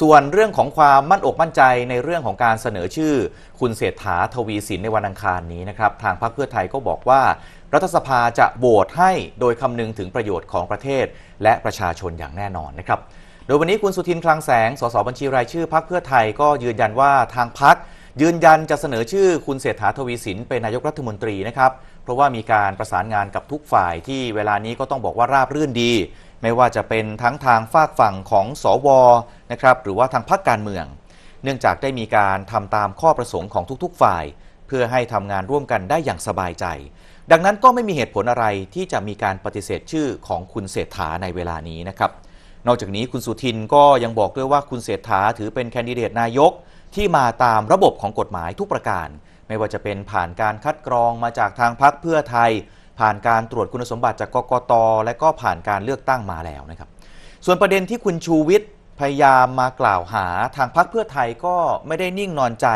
ส่วนเรื่องของความมั่นอกมั่นใจในเรื่องของการเสนอชื่อคุณเศรษฐาทวีสินในวันอังคารนี้นะครับทางพรรคเพื่อไทยก็บอกว่ารัฐสภาจะโหวตให้โดยคำนึงถึงประโยชน์ของประเทศและประชาชนอย่างแน่นอนนะครับโดยวันนี้คุณสุทินคลังแสงสสบัญชีรายชื่อพรรคเพื่อไทยก็ยืนยันว่าทางพรรคยืนยันจะเสนอชื่อคุณเศรษฐาทวีสินเป็นนายกรัฐมนตรีนะครับเพราะว่ามีการประสานงานกับทุกฝ่ายที่เวลานี้ก็ต้องบอกว่าราบรื่นดี ไม่ว่าจะเป็นทั้งทางฝากฝั่งของสวนะครับหรือว่าทางพรรคการเมือง เนื่องจากได้มีการทำตามข้อประสงค์ของทุกๆ ฝ่าย เพื่อให้ทำงานร่วมกันได้อย่างสบายใจ ดังนั้นก็ไม่มีเหตุผลอะไรที่จะมีการปฏิเสธชื่อของคุณเศรษฐาในเวลานี้นะครับนอกจากนี้คุณสุทินก็ยังบอกด้วยว่าคุณเศรษฐาถือเป็นแคนดิเดตนายกที่มาตามระบบของกฎหมายทุกประการไม่ว่าจะเป็นผ่านการคัดกรองมาจากทางพักเพื่อไทย ผ่านการตรวจคุณสมบัติจากกกตและก็ผ่านการเลือกตั้งมาแล้วนะครับส่วนประเด็นที่คุณชูวิทย์พยายามมากล่าวหา ทางพักเพื่อไทยก็ไม่ได้นิ่งนอนใจ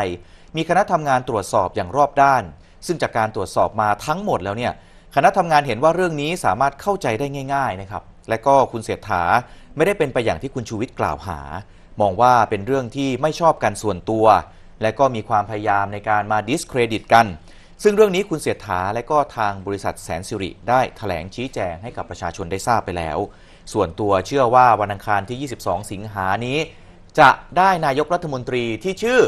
มีคณะทำงานตรวจสอบอย่างรอบด้าน ซึ่งจากการตรวจสอบมาทั้งหมดแล้วเนี่ย คณะทำงานเห็นว่าเรื่องนี้สามารถเข้าใจได้ง่ายๆนะครับและก็คุณเสถาไม่ได้เป็นไปอย่างที่คุณชูวิทย์กล่าวหา มองว่าเป็นเรื่องที่ไม่ชอบกันส่วนตัวและก็มีความพยายามในการมาดิสเครดิตกัน ซึ่งเรื่องนี้คุณเสียฐา และก็ทางบริษัทแสนสิริ ได้ถแถลงชี้แจงให้กับประชาชนได้ทราบไปแล้ว ส่วนตัวเชื่อว่าวันอังคารที่ 22 สิงหานี้ จะได้นายกรัฐมนตรีที่ชื่อ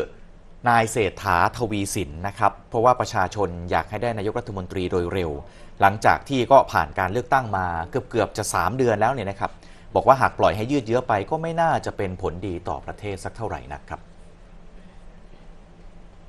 นายเศรษฐาทวีสินนะครับ เพราะว่าประชาชนอยากให้ได้นายกรัฐมนตรีโดยเร็ว หลังจากที่ก็ผ่านการเลือกตั้งมาเกือบเกือบจะ 3 เดือนแล้วเนี่ยนะครับ บอกว่าหากปล่อยให้ยืดเยื้อไป ก็ไม่น่าจะเป็นผลดีต่อประเทศสักเท่าไหร่นะครับ